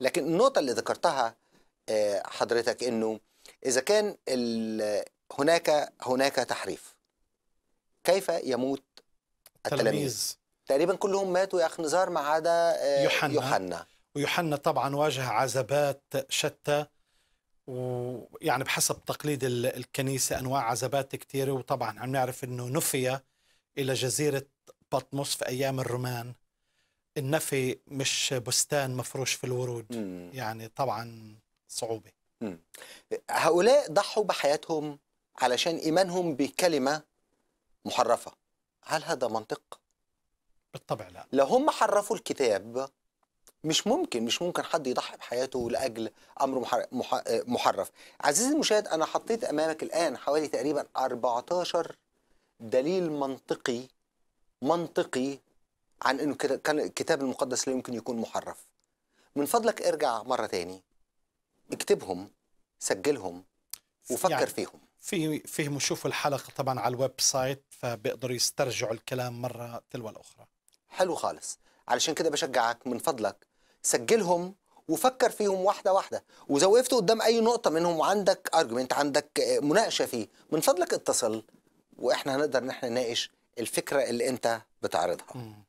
لكن النقطه اللي ذكرتها آه، حضرتك انه اذا كان هناك هناك تحريف كيف يموت التلاميذ, التلاميذ. تقريبا كلهم ماتوا يا اخ نزار ما عدا آه، يوحنا يوحنا ويوحنا طبعا واجه عذابات شتى ويعني بحسب تقليد الكنيسه انواع عذابات كثيره وطبعا عم نعرف انه نفي الى جزيره بطمس في ايام الرومان النفي مش بستان مفروش في الورود مم. يعني طبعا صعوبة مم. هؤلاء ضحوا بحياتهم علشان إيمانهم بكلمة محرفة هل هذا منطق؟ بالطبع لا لو هم حرفوا الكتاب مش ممكن مش ممكن حد يضحي بحياته لاجل امر محرف عزيزي المشاهد انا حطيت امامك الان حوالي تقريبا 14 دليل منطقي منطقي عن انه كان الكتاب المقدس لا يمكن يكون محرف من فضلك ارجع مره تاني اكتبهم سجلهم وفكر يعني فيهم في فيهم وشوفوا الحلقه طبعا على الويب سايت فبيقدروا يسترجعوا الكلام مره تلو الاخرى حلو خالص علشان كده بشجعك من فضلك سجلهم وفكر فيهم واحده واحده واذا وقفت قدام اي نقطه منهم وعندك ارجمنت عندك مناقشه فيه من فضلك اتصل واحنا هنقدر ان احنا نناقش الفكره اللي انت بتعرضها